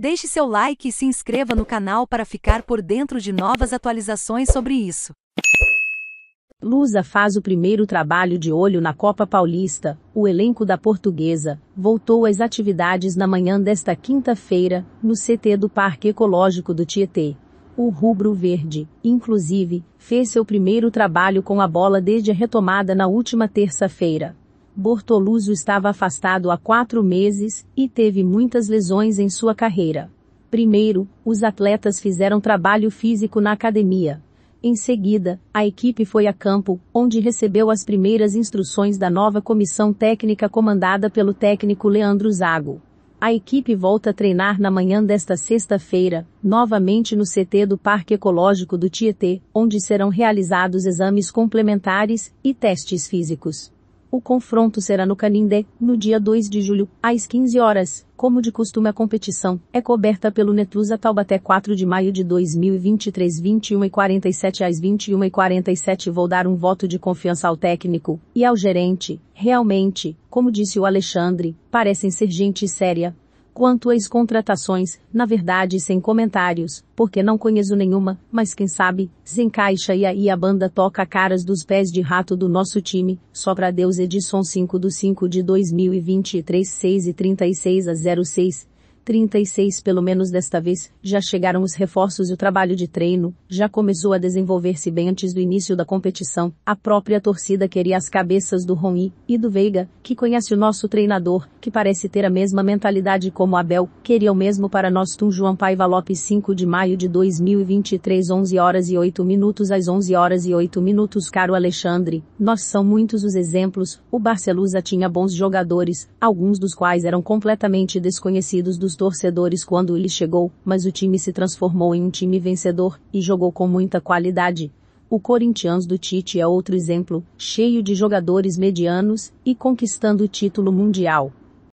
Deixe seu like e se inscreva no canal para ficar por dentro de novas atualizações sobre isso. Lusa faz o primeiro trabalho de olho na Copa Paulista. O elenco da Portuguesa voltou às atividades na manhã desta quinta-feira, no CT do Parque Ecológico do Tietê. O Rubro Verde, inclusive, fez seu primeiro trabalho com a bola desde a retomada na última terça-feira. Bortoluzzo estava afastado há quatro meses e teve muitas lesões em sua carreira. Primeiro, os atletas fizeram trabalho físico na academia. Em seguida, a equipe foi a campo, onde recebeu as primeiras instruções da nova comissão técnica comandada pelo técnico Leandro Zago. A equipe volta a treinar na manhã desta sexta-feira, novamente no CT do Parque Ecológico do Tietê, onde serão realizados exames complementares e testes físicos. O confronto será no Canindé, no dia 2 de julho, às 15 horas. Como de costume a competição é coberta pelo Netusa Taubaté 4 de maio de 2023 21 e 47 às 21 e 47 Vou dar um voto de confiança ao técnico e ao gerente. Realmente, como disse o Alexandre, parecem ser gente séria, Quanto às contratações, na verdade sem comentários, porque não conheço nenhuma, mas quem sabe, se encaixa e aí a banda toca caras dos pés de rato do nosso time, só pra Deus Edson 5 do 5 de 2023 6 e 36 a 06, 36 pelo menos desta vez, já chegaram os reforços e o trabalho de treino, já começou a desenvolver-se bem antes do início da competição, a própria torcida queria as cabeças do Rony e do Veiga, que conhece o nosso treinador, que parece ter a mesma mentalidade como Abel, queria o mesmo para nós Tum João Paiva Lopes 5 de maio de 2023 11 horas e 8 minutos às 11 horas e 8 minutos caro Alexandre, nós são muitos os exemplos, o Barcelusa tinha bons jogadores, alguns dos quais eram completamente desconhecidos dos torcedores quando ele chegou, mas o time se transformou em um time vencedor e jogou com muita qualidade. O Corinthians do Tite é outro exemplo, cheio de jogadores medianos e conquistando o título mundial.